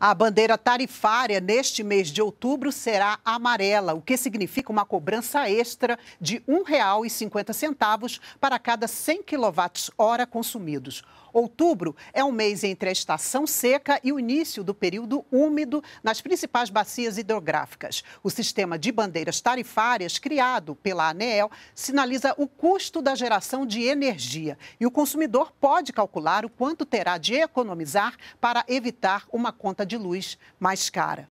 A bandeira tarifária neste mês de outubro será amarela, o que significa uma cobrança extra de R$ 1,50 para cada 100 kWh consumidos. Outubro é um mês entre a estação seca e o início do período úmido nas principais bacias hidrográficas. O sistema de bandeiras tarifárias criado pela ANEEL sinaliza o custo da geração de energia e o consumidor pode calcular o quanto terá de economizar para evitar uma conta de luz mais cara.